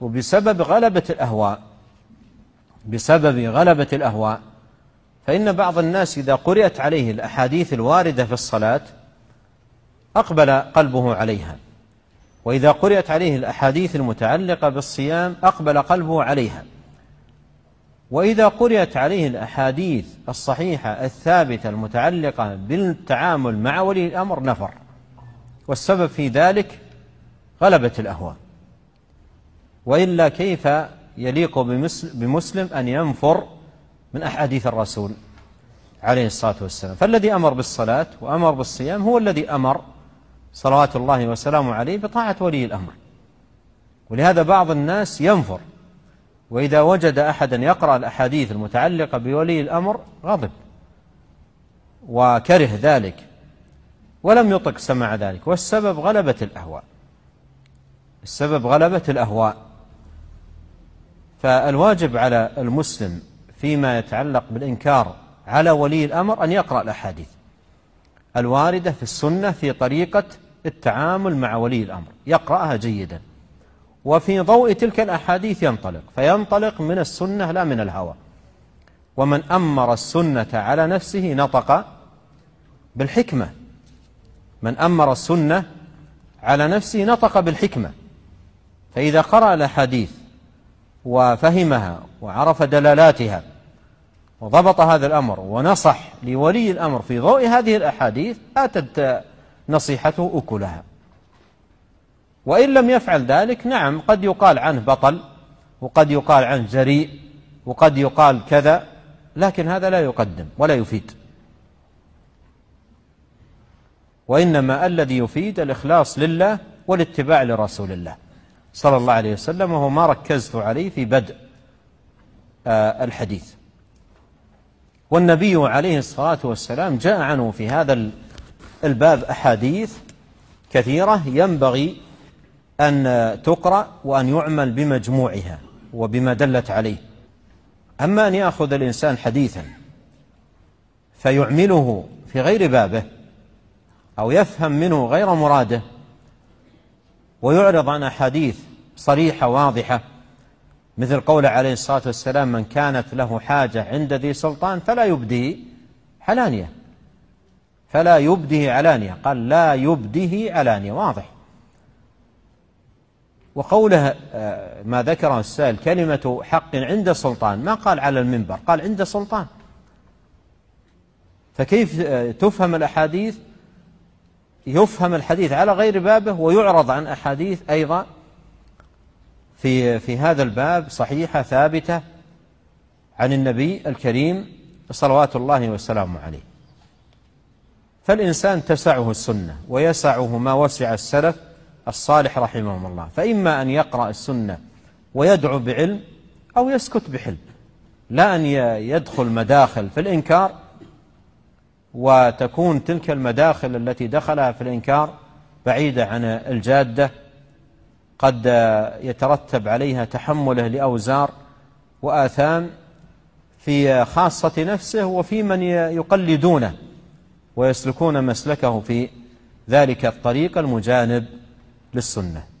وبسبب غلبة الأهواء بسبب غلبة الأهواء فإن بعض الناس إذا قرأت عليه الأحاديث الواردة في الصلاة أقبل قلبه عليها وإذا قرأت عليه الأحاديث المتعلقة بالصيام أقبل قلبه عليها وإذا قرأت عليه الأحاديث الصحيحة الثابتة المتعلقة بالتعامل مع ولي الأمر نفر والسبب في ذلك غلبة الأهواء وإلا كيف يليق بمسلم أن ينفر من أحاديث الرسول عليه الصلاة والسلام فالذي أمر بالصلاة وأمر بالصيام هو الذي أمر صلوات الله وسلامه عليه بطاعة ولي الأمر ولهذا بعض الناس ينفر وإذا وجد أحدا يقرأ الأحاديث المتعلقة بولي الأمر غضب وكره ذلك ولم يطق سماع ذلك والسبب غلبة الأهواء السبب غلبة الأهواء فالواجب على المسلم فيما يتعلق بالإنكار على ولي الأمر أن يقرأ الأحاديث الواردة في السنة في طريقة التعامل مع ولي الأمر يقرأها جيدا وفي ضوء تلك الأحاديث ينطلق فينطلق من السنة لا من الهوى ومن أمر السنة على نفسه نطق بالحكمة من أمر السنة على نفسه نطق بالحكمة فإذا قرأ الأحاديث وفهمها وعرف دلالاتها وضبط هذا الأمر ونصح لولي الأمر في ضوء هذه الأحاديث آتت نصيحته أكلها وإن لم يفعل ذلك نعم قد يقال عنه بطل وقد يقال عنه جريء وقد يقال كذا لكن هذا لا يقدم ولا يفيد وإنما الذي يفيد الإخلاص لله والاتباع لرسول الله صلى الله عليه وسلم وهو ما ركزت عليه في بدء آه، الحديث والنبي عليه الصلاة والسلام جاء عنه في هذا الباب أحاديث كثيرة ينبغي أن تقرأ وأن يعمل بمجموعها وبما دلت عليه أما أن يأخذ الإنسان حديثا فيعمله في غير بابه أو يفهم منه غير مراده ويعرض عن أحاديث صريحة واضحة مثل قول عليه الصلاة والسلام من كانت له حاجة عند ذي سلطان فلا يبديه علانية فلا يبده علانية قال لا يبده علانية واضح وقوله آه، ما ذكره السائل كلمة حق عند سلطان ما قال على المنبر قال عند سلطان فكيف آه، تفهم الأحاديث يفهم الحديث على غير بابه ويعرض عن أحاديث أيضا في, في هذا الباب صحيحة ثابتة عن النبي الكريم صلوات الله وسلامه عليه فالإنسان تسعه السنة ويسعه ما وسع السلف الصالح رحمهم الله فإما أن يقرأ السنة ويدعو بعلم أو يسكت بحلم لا أن يدخل مداخل في الإنكار وتكون تلك المداخل التي دخلها في الإنكار بعيدة عن الجادة قد يترتب عليها تحمله لأوزار وآثام في خاصة نفسه وفي من يقلدونه ويسلكون مسلكه في ذلك الطريق المجانب للسنه